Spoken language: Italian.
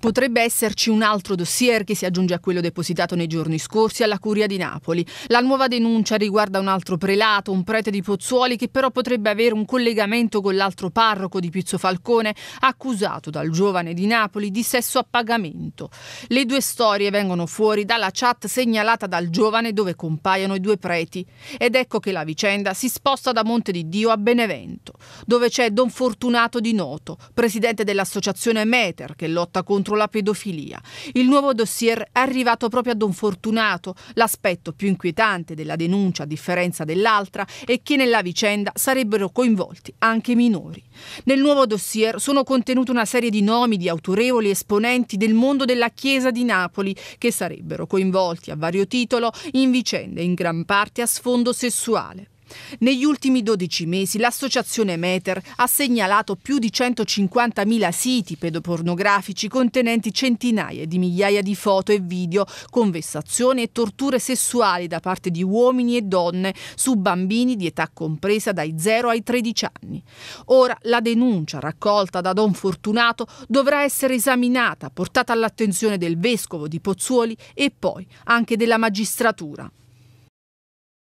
Potrebbe esserci un altro dossier che si aggiunge a quello depositato nei giorni scorsi alla Curia di Napoli. La nuova denuncia riguarda un altro prelato, un prete di Pozzuoli, che però potrebbe avere un collegamento con l'altro parroco di Pizzo Falcone, accusato dal giovane di Napoli di sesso a pagamento. Le due storie vengono fuori dalla chat segnalata dal giovane dove compaiono i due preti. Ed ecco che la vicenda si sposta da Monte di Dio a Benevento, dove c'è Don Fortunato di Noto, presidente dell'associazione Meter, che lotta contro contro la pedofilia. Il nuovo dossier è arrivato proprio a Don Fortunato, l'aspetto più inquietante della denuncia a differenza dell'altra è che nella vicenda sarebbero coinvolti anche minori. Nel nuovo dossier sono contenute una serie di nomi di autorevoli esponenti del mondo della Chiesa di Napoli che sarebbero coinvolti a vario titolo in vicende in gran parte a sfondo sessuale. Negli ultimi 12 mesi l'associazione Meter ha segnalato più di 150.000 siti pedopornografici contenenti centinaia di migliaia di foto e video, conversazioni e torture sessuali da parte di uomini e donne su bambini di età compresa dai 0 ai 13 anni. Ora la denuncia raccolta da Don Fortunato dovrà essere esaminata, portata all'attenzione del vescovo di Pozzuoli e poi anche della magistratura.